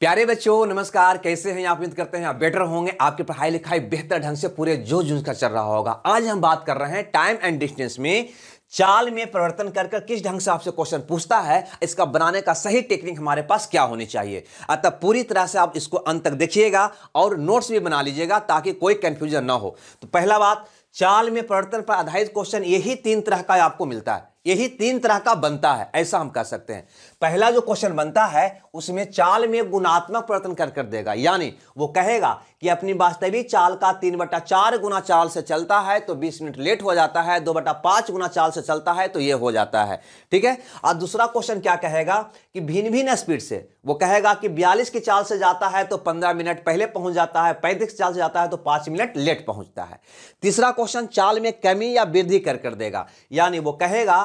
प्यारे बच्चों नमस्कार कैसे हैं आप उम्मीद करते हैं आप बेटर होंगे आपकी पढ़ाई लिखाई बेहतर ढंग से पूरे जो जूझ का चल रहा होगा आज हम बात कर रहे हैं टाइम एंड डिस्टेंस में चाल में परिवर्तन कर कर किस ढंग से आपसे क्वेश्चन पूछता है इसका बनाने का सही टेक्निक हमारे पास क्या होनी चाहिए अतः पूरी तरह से आप इसको अंत तक देखिएगा और नोट्स भी बना लीजिएगा ताकि कोई कन्फ्यूजन ना हो तो पहला बात चाल में परिवर्तन पर आधारित क्वेश्चन यही तीन तरह का आपको मिलता है यही तीन तरह का बनता है ऐसा हम कह सकते हैं पहला जो क्वेश्चन बनता है उसमें चाल में गुणात्मक परिवर्तन कर कर देगा यानी वो कहेगा कि अपनी वास्तविक चाल का तीन बटा चार गुना चाल से चलता है तो बीस मिनट लेट हो जाता है दो बटा पांच गुना चाल से चलता है तो ये हो जाता है ठीक है और दूसरा क्वेश्चन क्या कहेगा कि भिन्न भिन्न स्पीड से वो कहेगा कि बयालीस की चाल से जाता है तो पंद्रह मिनट पहले पहुंच जाता है पैंतीस की चाल से जाता है तो पांच मिनट लेट पहुंचता है तीसरा क्वेश्चन चाल में कमी या वृद्धि कर कर देगा यानी वो कहेगा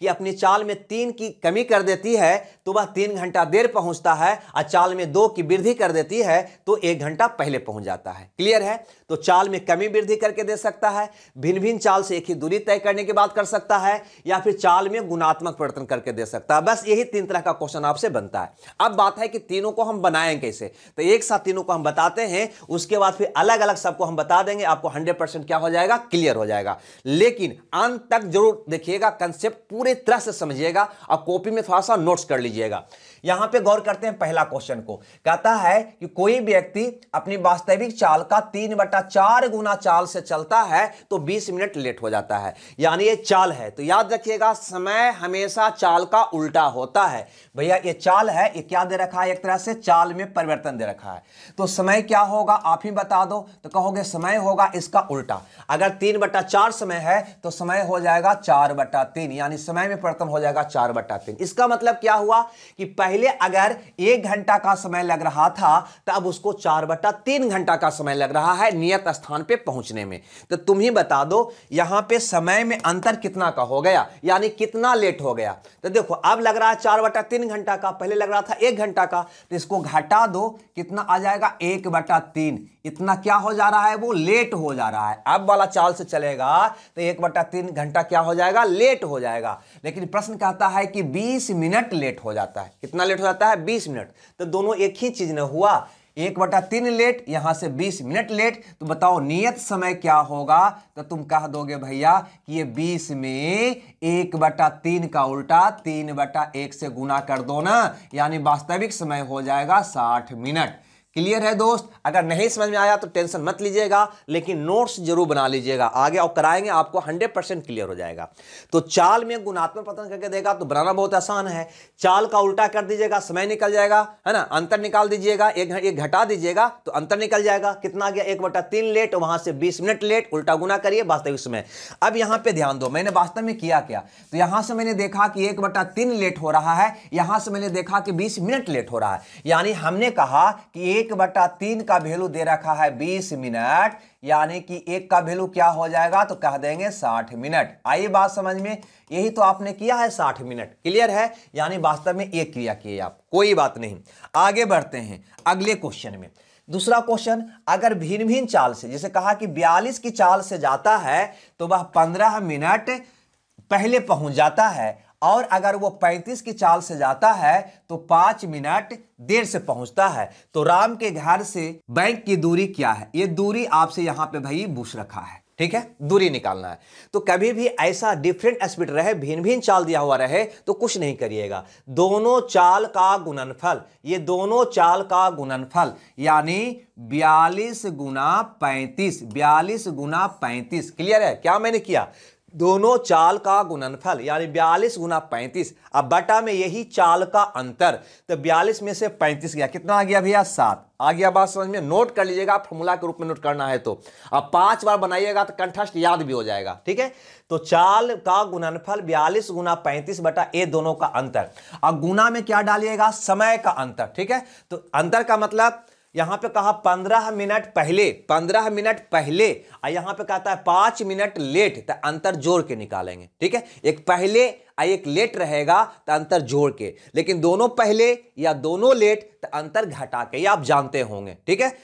कि अपनी चाल में तीन की कमी कर देती है तो वह तीन घंटा देर पहुंचता है और चाल में दो की वृद्धि कर देती है तो एक घंटा पहले पहुंच जाता है क्लियर है तो चाल में कमी वृद्धि करके दे सकता है भिन्न भिन्न चाल से एक ही दूरी तय करने की बात कर सकता है या फिर चाल में गुणात्मक परिवर्तन करके दे सकता है बस यही तीन तरह का क्वेश्चन आपसे बनता है अब बात है कि तीनों को हम बनाएं कैसे तो एक साथ तीनों को हम बताते हैं उसके बाद फिर अलग अलग सबको हम बता देंगे आपको हंड्रेड क्या हो जाएगा क्लियर हो जाएगा लेकिन अंत तक जरूर देखिएगा कंसेप्ट पूरा पूरे तरह से समझिएगा और कॉपी में थोड़ा सा नोट्स कर लीजिएगा यहां पे गौर करते हैं पहला क्वेश्चन को कहता है कि कोई व्यक्ति अपनी वास्तविक चाल का तीन बटा चार गुना चाल से चलता है तो बीस मिनट लेट हो जाता है यानी ये चाल है तो याद रखिएगा समय हमेशा चाल का उल्टा होता है भैया ये चाल है ये क्या दे रखा है एक तरह से चाल में परिवर्तन दे रखा है तो समय क्या होगा आप ही बता दो तो कहोगे समय होगा इसका उल्टा अगर तीन बटा चार समय है तो समय हो जाएगा चार बटा तीन यानी समय समय में परिवर्तन हो जाएगा चार बटा तीन इसका मतलब क्या हुआ कि पहले अगर एक घंटा का समय लग रहा था तो अब उसको चार बटा तीन घंटा का समय लग रहा है नियत स्थान पे पहुंचने में तो तुम ही बता दो यहां पे समय में अंतर कितना का हो गया यानी कितना लेट हो गया तो देखो अब लग रहा है चार बटा तीन घंटा का पहले लग रहा था एक घंटा का तो इसको घटा दो कितना आ जाएगा एक बटा तीन इतना क्या हो जा रहा है वो लेट हो जा रहा है अब वाला चाल से चलेगा तो एक बटा तीन घंटा क्या हो जाएगा लेट हो जाएगा लेकिन प्रश्न कहता है कि 20 मिनट लेट हो जाता है कितना लेट हो जाता है 20 मिनट तो दोनों एक ही चीज न हुआ एक बटा तीन लेट यहां से बीस मिनट लेट तो बताओ नियत समय क्या होगा तो तुम कह दोगे भैया कि ये बीस में एक बटा तीन का उल्टा तीन बटा एक से गुना कर दो ना यानी वास्तविक समय हो जाएगा साठ मिनट क्लियर है दोस्त अगर नहीं समझ में आया तो टेंशन मत लीजिएगा लेकिन नोट्स जरूर बना लीजिएगा आगे और कराएंगे आपको 100 परसेंट क्लियर हो जाएगा तो चाल में गुणात्मक पतन करके देगा तो बनाना बहुत आसान है चाल का उल्टा कर दीजिएगा समय निकल जाएगा है ना अंतर निकाल दीजिएगा एक एक घटा दीजिएगा तो अंतर निकल जाएगा कितना गया एक बटा तीन लेट वहां से बीस मिनट लेट उल्टा गुना करिए वास्तविक समय अब यहाँ पे ध्यान दो मैंने वास्तव में किया क्या तो यहाँ से मैंने देखा कि एक बटा तीन लेट हो रहा है यहाँ से मैंने देखा कि बीस मिनट लेट हो रहा है यानी हमने कहा कि एक एक बटा तीन का वैल्यू दे रखा है बीस मिनट यानी कि एक का वैल्यू क्या हो जाएगा तो कह देंगे साठ मिनट आइए बात समझ में यही तो आपने किया है साठ मिनट क्लियर है यानी वास्तव में एक क्रिया किए आप कोई बात नहीं आगे बढ़ते हैं अगले क्वेश्चन में दूसरा क्वेश्चन अगर भिन्न भिन्न चाल से जैसे कहा कि बयालीस की चाल से जाता है तो वह पंद्रह मिनट पहले पहुंच जाता है और अगर वो पैंतीस की चाल से जाता है तो पांच मिनट देर से पहुंचता है तो राम के घर से बैंक की दूरी क्या है ये दूरी आपसे यहां पे भाई बूछ रखा है ठीक है दूरी निकालना है तो कभी भी ऐसा डिफरेंट स्पीड रहे भिन्न भिन्न चाल दिया हुआ रहे तो कुछ नहीं करिएगा दोनों चाल का गुणनफल ये दोनों चाल का गुणनफल यानी बयालीस गुना पैंतीस बयालीस गुना पैंतीस क्लियर है क्या मैंने किया दोनों चाल का गुणनफल यानी बयालीस गुना पैंतीस अब बटा में यही चाल का अंतर तो बयालीस में से पैंतीस गया कितना आ गया भैया सात आ गया बात समझ में नोट कर लीजिएगा फॉर्मूला के रूप में नोट करना है तो अब पांच बार बनाइएगा तो कंठस्थ याद भी हो जाएगा ठीक है तो चाल का गुणनफल बयालीस गुना पैंतीस बटा ए दोनों का अंतर और गुना में क्या डालिएगा समय का अंतर ठीक है तो अंतर का मतलब यहाँ पे कहा पंद्रह मिनट पहले पंद्रह मिनट पहले और यहाँ पे कहता है पाँच मिनट लेट तो अंतर जोड़ के निकालेंगे ठीक है एक पहले और एक लेट रहेगा तो अंतर जोड़ के लेकिन दोनों पहले या दोनों लेट तो अंतर घटा के ये आप जानते होंगे ठीक है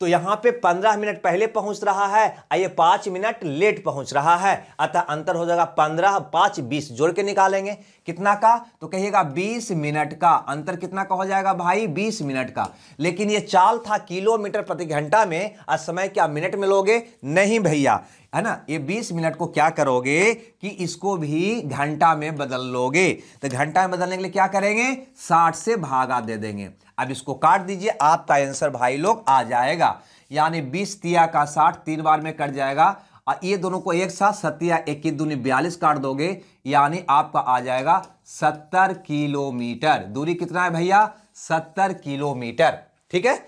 तो यहाँ पे पंद्रह मिनट पहले पहुंच रहा है और ये पाँच मिनट लेट पहुंच रहा है अतः अंतर हो जाएगा पंद्रह पाँच बीस जोड़ के निकालेंगे कितना का तो कहिएगा बीस मिनट का अंतर कितना का हो जाएगा भाई बीस मिनट का लेकिन ये चाल था किलोमीटर प्रति घंटा में और समय क्या मिनट में लोगे नहीं भैया है ना ये 20 मिनट को क्या करोगे कि इसको भी घंटा में बदल लोगे तो घंटा में बदलने के लिए क्या करेंगे 60 से भागा दे देंगे अब इसको काट दीजिए आपका आंसर भाई लोग आ जाएगा यानी 20 तिया का 60 तीन बार में कट जाएगा और ये दोनों को एक साथ सत्या इक्कीस दूनी बयालीस काट दोगे यानी आपका आ जाएगा सत्तर किलोमीटर दूरी कितना है भैया सत्तर किलोमीटर ठीक है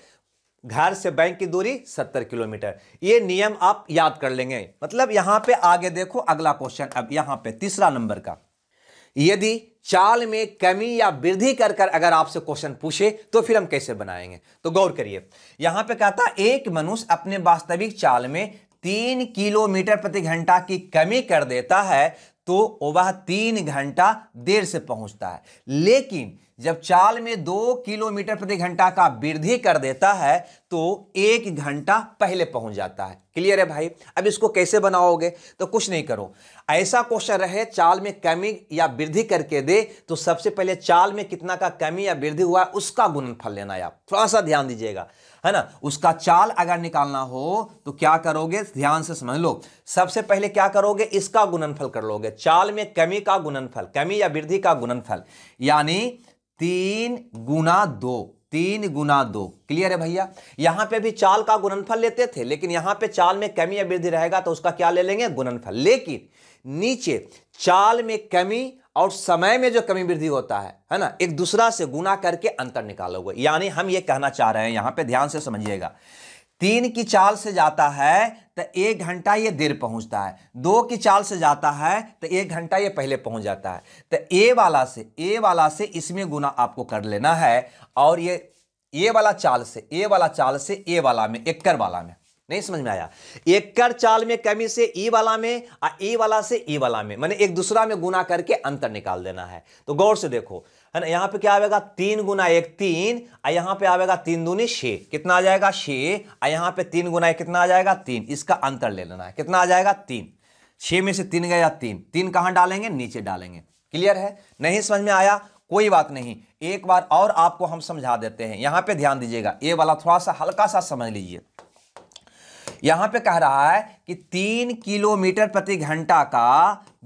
घर से बैंक की दूरी 70 किलोमीटर ये नियम आप याद कर लेंगे मतलब यहां पे आगे देखो अगला क्वेश्चन अब यहां पे तीसरा नंबर का यदि चाल में कमी या वृद्धि कर कर अगर आपसे क्वेश्चन पूछे तो फिर हम कैसे बनाएंगे तो गौर करिए यहां पे कहता एक मनुष्य अपने वास्तविक चाल में तीन किलोमीटर प्रति घंटा की कमी कर देता है तो वह तीन घंटा देर से पहुंचता है लेकिन जब चाल में दो किलोमीटर प्रति घंटा का वृद्धि कर देता है तो एक घंटा पहले पहुंच जाता है क्लियर है भाई अब इसको कैसे बनाओगे तो कुछ नहीं करो ऐसा क्वेश्चन रहे चाल में कमी या वृद्धि करके दे तो सबसे पहले चाल में कितना का कमी या वृद्धि हुआ है उसका गुणनफल लेना है आप थोड़ा सा ध्यान दीजिएगा है ना उसका चाल अगर निकालना हो तो क्या करोगे ध्यान से समझ लो सबसे पहले क्या करोगे इसका गुणनफल कर लोगे चाल में कमी का गुणनफल कमी या वृद्धि का गुणनफल यानी तीन गुना दो तीन गुना दो क्लियर है भैया यहां पे भी चाल का गुणनफल लेते थे लेकिन यहां पे चाल में कमी या वृद्धि रहेगा तो उसका क्या ले लेंगे गुणनफल लेकिन नीचे चाल में कमी और समय में जो कमी वृद्धि होता है है ना एक दूसरा से गुना करके अंतर निकालोगे यानी हम ये कहना चाह रहे हैं यहां पर ध्यान से समझिएगा तीन की चाल से जाता है तो एक घंटा ये देर पहुंचता है दो की चाल से जाता है तो एक घंटा ये पहले पहुंच जाता है तो ए वाला से ए वाला से इसमें गुना आपको कर लेना है और ये ए वाला चाल से ए वाला चाल से ए वाला में कर वाला में नहीं समझ में आया कर चाल में कमी से ई वाला में और ई वाला से ई वाला में मैंने एक दूसरा में गुना करके अंतर निकाल देना है तो गौर से देखो है ना यहाँ पे क्या आएगा तीन गुना एक तीन और यहाँ पे आएगा तीन दूनी छः कितना आ जाएगा छः और यहाँ पे तीन गुना एक कितना आ जाएगा तीन इसका अंतर ले लेना है कितना आ जाएगा तीन छः में से तीन गया तीन तीन कहाँ डालेंगे नीचे डालेंगे क्लियर है नहीं समझ में आया कोई बात नहीं एक बार और आपको हम समझा देते हैं यहाँ पे ध्यान दीजिएगा ये वाला थोड़ा सा हल्का सा समझ लीजिए यहाँ पे कह रहा है कि तीन किलोमीटर प्रति घंटा का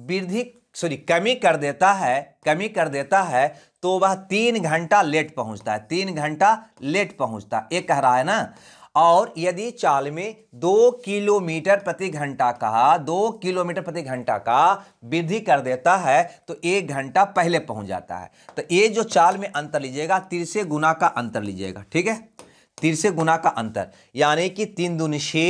वृद्धि सॉरी कमी कर देता है कमी कर देता है तो वह तीन घंटा लेट पहुंचता है तीन घंटा लेट पहुंचता है ये कह रहा है ना और यदि चाल में दो किलोमीटर प्रति घंटा का दो किलोमीटर प्रति घंटा का वृद्धि कर देता है तो एक घंटा पहले पहुंच जाता है तो ये जो चाल में अंतर लीजिएगा तिरसे गुना का अंतर लीजिएगा ठीक है तिरसे गुना का अंतर यानी कि तीन दुनिशे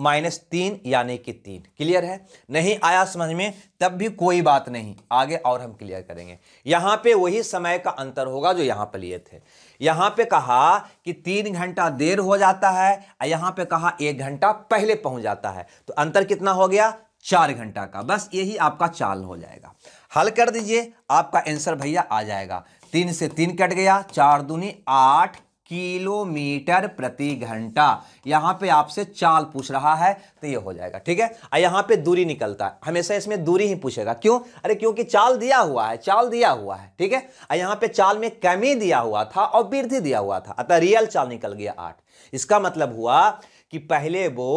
माइनस तीन यानी कि तीन क्लियर है नहीं आया समझ में तब भी कोई बात नहीं आगे और हम क्लियर करेंगे यहाँ पे वही समय का अंतर होगा जो यहाँ पर लिए थे यहाँ पे कहा कि तीन घंटा देर हो जाता है और यहाँ पे कहा एक घंटा पहले पहुँच जाता है तो अंतर कितना हो गया चार घंटा का बस यही आपका चाल हो जाएगा हल कर दीजिए आपका आंसर भैया आ जाएगा तीन से तीन कट गया चार दूनी आठ किलोमीटर प्रति घंटा यहां पे आपसे चाल पूछ रहा है तो ये हो जाएगा ठीक है और यहां पे दूरी निकलता है हमेशा इसमें दूरी ही पूछेगा क्यों अरे क्योंकि चाल दिया हुआ है चाल दिया हुआ है ठीक है और यहां पे चाल में कमी दिया हुआ था और वृद्धि दिया हुआ था अतः रियल चाल निकल गया आठ इसका मतलब हुआ कि पहले वो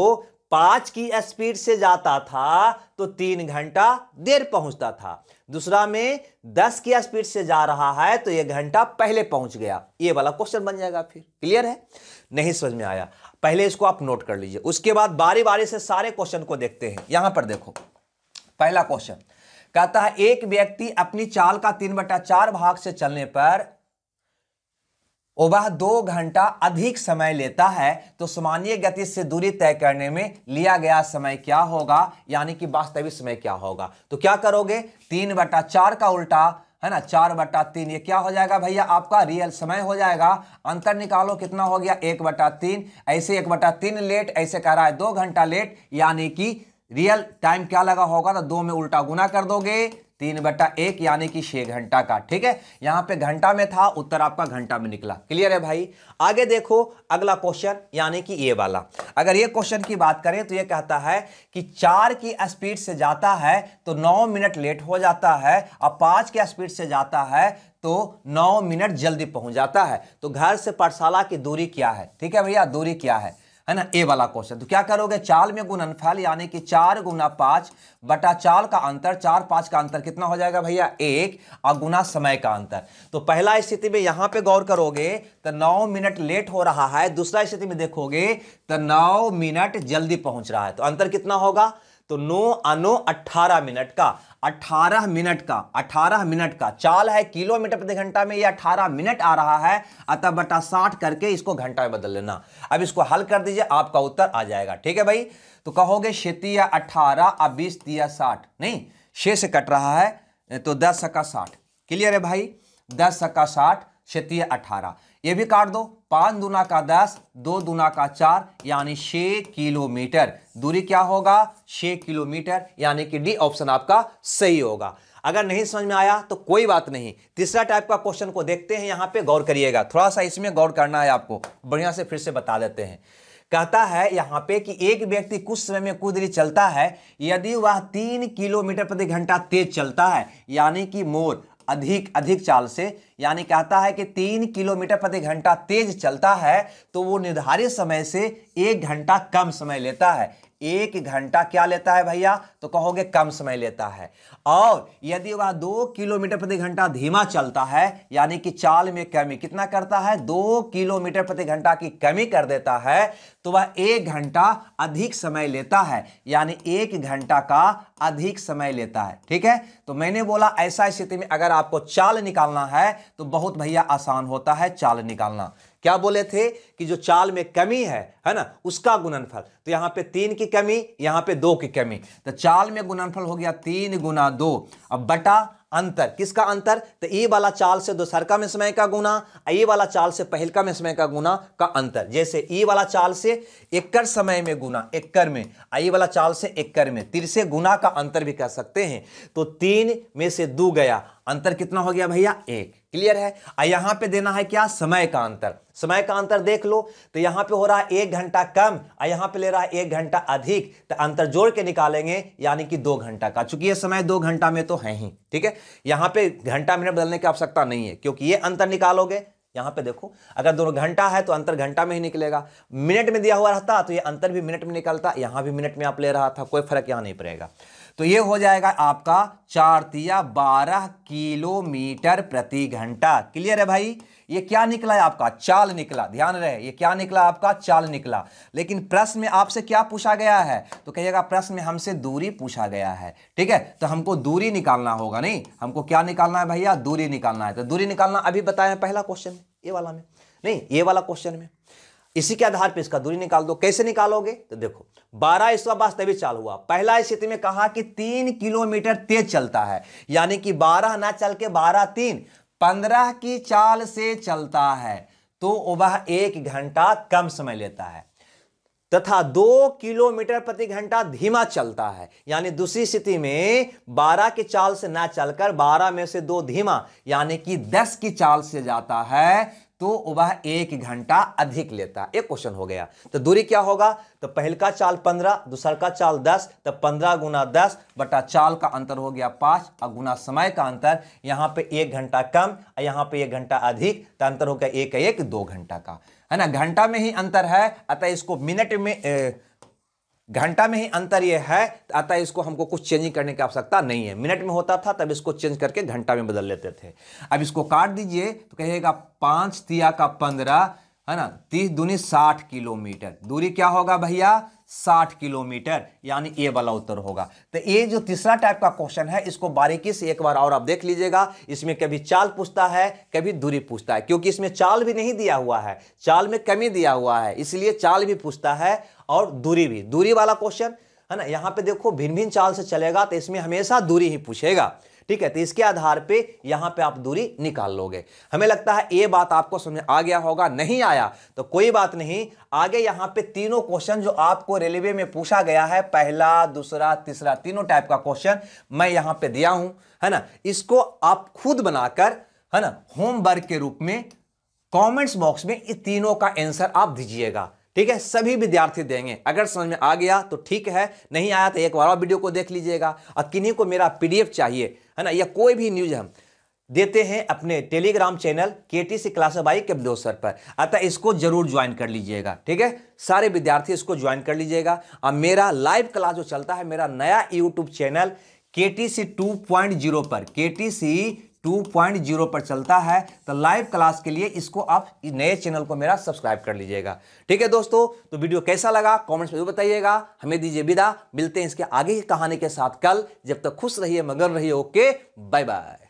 पांच की स्पीड से जाता था तो तीन घंटा देर पहुंचता था दूसरा में दस की स्पीड से जा रहा है तो यह घंटा पहले पहुंच गया ये वाला क्वेश्चन बन जाएगा फिर क्लियर है नहीं समझ में आया पहले इसको आप नोट कर लीजिए उसके बाद बारी बारी से सारे क्वेश्चन को देखते हैं यहां पर देखो पहला क्वेश्चन कहता है एक व्यक्ति अपनी चाल का तीन बटा चार भाग से चलने पर और वह दो घंटा अधिक समय लेता है तो सामान्य गति से दूरी तय करने में लिया गया समय क्या होगा यानी कि वास्तविक समय क्या होगा तो क्या करोगे तीन बटा चार का उल्टा है ना चार बटा तीन ये क्या हो जाएगा भैया आपका रियल समय हो जाएगा अंतर निकालो कितना हो गया एक बटा तीन ऐसे एक बटा तीन लेट ऐसे कह रहा है दो घंटा लेट यानी कि रियल टाइम क्या लगा होगा तो दो में उल्टा गुना कर दोगे तीन बटा एक यानी कि छह घंटा का ठीक है यहां पे घंटा में था उत्तर आपका घंटा में निकला क्लियर है भाई आगे देखो अगला क्वेश्चन यानी कि ये वाला अगर ये क्वेश्चन की बात करें तो ये कहता है कि चार की स्पीड से जाता है तो नौ मिनट लेट हो जाता है और पांच की स्पीड से जाता है तो नौ मिनट जल्दी पहुंच जाता है तो घर से पाठशाला की दूरी क्या है ठीक है भैया दूरी क्या है है ना ए वाला क्वेश्चन तो क्या करोगे चाल में गुणनफल यानी कि चार गुना पांच बटा चाल का अंतर चार पांच का अंतर कितना हो जाएगा भैया एक और गुना समय का अंतर तो पहला स्थिति में यहां पे गौर करोगे तो नौ मिनट लेट हो रहा है दूसरा स्थिति में देखोगे तो नौ मिनट जल्दी पहुंच रहा है तो अंतर कितना होगा तो नो अनो अठारह मिनट का अठारह मिनट का अठारह मिनट का चाल है किलोमीटर प्रति घंटा में ये अठारह मिनट आ रहा है अतः बटा साठ करके इसको घंटा में बदल लेना अब इसको हल कर दीजिए आपका उत्तर आ जाएगा ठीक है भाई तो कहोगे क्षेत्रीय अठारह अब बीस दिया साठ नहीं छे से कट रहा है तो दस सका साठ क्लियर है भाई दस सका साठ क्षेत्रीय अठारह ये भी काट दो पाँच दुना का दस दो दुना का चार यानी छ किलोमीटर दूरी क्या होगा छः किलोमीटर यानी कि डी ऑप्शन आपका सही होगा अगर नहीं समझ में आया तो कोई बात नहीं तीसरा टाइप का क्वेश्चन को देखते हैं यहाँ पे गौर करिएगा थोड़ा सा इसमें गौर करना है आपको बढ़िया से फिर से बता देते हैं कहता है यहाँ पे कि एक व्यक्ति कुछ समय में कुछ दूरी चलता है यदि वह तीन किलोमीटर प्रति घंटा तेज चलता है यानी कि मोर अधिक अधिक चाल से यानी कहता है कि तीन किलोमीटर प्रति घंटा तेज चलता है तो वो निर्धारित समय से एक घंटा कम समय लेता है एक घंटा क्या लेता है भैया तो कहोगे कम समय लेता है और यदि वह दो किलोमीटर प्रति घंटा धीमा चलता है यानी कि चाल में कमी कितना करता है दो किलोमीटर प्रति घंटा की कमी कर देता है तो वह एक घंटा अधिक समय लेता है यानी एक घंटा का अधिक समय लेता है ठीक है तो मैंने बोला ऐसा स्थिति में अगर आपको चाल निकालना है तो बहुत भैया आसान होता है चाल निकालना क्या बोले थे कि जो चाल में कमी है है ना उसका गुणनफल तो यहां पे तीन की कमी यहां पे दो की कमी तो चाल में गुणनफल हो गया तीन गुना दो अब बटा अंतर किसका अंतर तो ये वाला चाल से दोसरका में समय का गुना ये वाला चाल से पहलका में समय का गुना का अंतर जैसे ये वाला चाल से एक समय में गुना एकड़ में ये वाला चाल से एक में तिर से गुना का अंतर भी कह सकते हैं तो तीन में से दो गया अंतर कितना हो गया भैया एक क्लियर है और यहां पे देना है क्या समय का अंतर समय का अंतर देख लो तो यहां पे हो रहा है एक घंटा कम और यहां पे ले रहा है एक घंटा अधिक तो अंतर जोड़ के निकालेंगे यानी कि दो घंटा का चूंकि ये समय दो घंटा में तो है ही ठीक है यहां पे घंटा मिनट बदलने की आवश्यकता नहीं है क्योंकि ये अंतर निकालोगे यहां पे देखो अगर दोनों घंटा है तो अंतर घंटा में ही निकलेगा मिनट में दिया हुआ रहता तो ये अंतर भी मिनट में निकलता यहां भी मिनट में आप ले रहा था कोई फर्क यहां नहीं पड़ेगा तो ये हो जाएगा आपका चार तिया बारह किलोमीटर प्रति घंटा क्लियर है भाई ये क्या निकला है आपका चाल निकला ध्यान रहे ये क्या निकला आपका चाल निकला लेकिन प्रश्न में आपसे क्या पूछा गया है तो कहिएगा प्रश्न में हमसे दूरी पूछा गया है ठीक है तो हमको दूरी निकालना होगा नहीं हमको क्या निकालना है भैया दूरी निकालना है तो दूरी निकालना अभी बताया पहला क्वेश्चन ये वाला में नहीं ये वाला क्वेश्चन में इसी के आधार पर इसका दूरी निकाल दो कैसे निकालोगे तो देखो बारह इसका बस तभी हुआ पहला स्थिति में कहा कि तीन किलोमीटर तेज चलता है यानी कि बारह ना चल के बारह तीन पंद्रह की चाल से चलता है तो वह एक घंटा कम समय लेता है तथा दो किलोमीटर प्रति घंटा धीमा चलता है यानी दूसरी स्थिति में बारह की चाल से ना चलकर बारह में से दो धीमा यानी कि दस की चाल से जाता है तो वह एक घंटा अधिक लेता एक क्वेश्चन हो गया तो दूरी क्या होगा तो पहल का चाल पंद्रह दूसर का चाल दस तो पंद्रह गुना दस बटा चाल का अंतर हो गया पांच और गुना समय का अंतर यहां पे एक घंटा कम और यहां पे एक घंटा अधिक तो अंतर हो गया एक एक दो घंटा का है ना घंटा में ही अंतर है अतः इसको मिनट में ए, घंटा में ही अंतर यह है अतः इसको हमको कुछ चेंजिंग करने की आवश्यकता नहीं है मिनट में होता था तब इसको चेंज करके घंटा में बदल लेते थे अब इसको काट दीजिए तो कहिएगा पाँच तिया का पंद्रह है ना तीस दूनी साठ किलोमीटर दूरी क्या होगा भैया साठ किलोमीटर यानी ए वाला उत्तर होगा तो ये जो तीसरा टाइप का क्वेश्चन है इसको बारीकी से एक बार और आप देख लीजिएगा इसमें कभी चाल पूछता है कभी दूरी पूछता है क्योंकि इसमें चाल भी नहीं दिया हुआ है चाल में कमी दिया हुआ है इसलिए चाल भी पूछता है और दूरी भी दूरी वाला क्वेश्चन है ना यहाँ पे देखो भिन्न भिन्न चाल से चलेगा तो इसमें हमेशा दूरी ही पूछेगा ठीक है तो इसके आधार पे यहाँ पे आप दूरी निकाल लोगे हमें लगता है ये बात आपको समझ आ गया होगा नहीं आया तो कोई बात नहीं आगे यहाँ पे तीनों क्वेश्चन जो आपको रेलवे में पूछा गया है पहला दूसरा तीसरा तीनों टाइप का क्वेश्चन मैं यहाँ पे दिया हूँ है ना इसको आप खुद बनाकर है ना होमवर्क के रूप में कॉमेंट्स बॉक्स में इन तीनों का आंसर आप दीजिएगा ठीक है सभी विद्यार्थी देंगे अगर समझ में आ गया तो ठीक है नहीं आया तो एक बार और वीडियो को देख लीजिएगा और किन्हीं को मेरा पीडीएफ चाहिए है ना या कोई भी न्यूज हम देते हैं अपने Telegram channel K T C class by K sir पर अतः इसको जरूर ज्वाइन कर लीजिएगा ठीक है सारे विद्यार्थी इसको ज्वाइन कर लीजिएगा और मेरा लाइव क्लास जो चलता है मेरा नया YouTube channel K T C two point zero पर के टी सी 2.0 पर चलता है तो लाइव क्लास के लिए इसको आप नए चैनल को मेरा सब्सक्राइब कर लीजिएगा ठीक है दोस्तों तो वीडियो कैसा लगा कमेंट्स में बताइएगा हमें दीजिए विदा मिलते हैं इसके आगे की कहानी के साथ कल जब तक खुश रहिए मगन रहिए ओके बाय बाय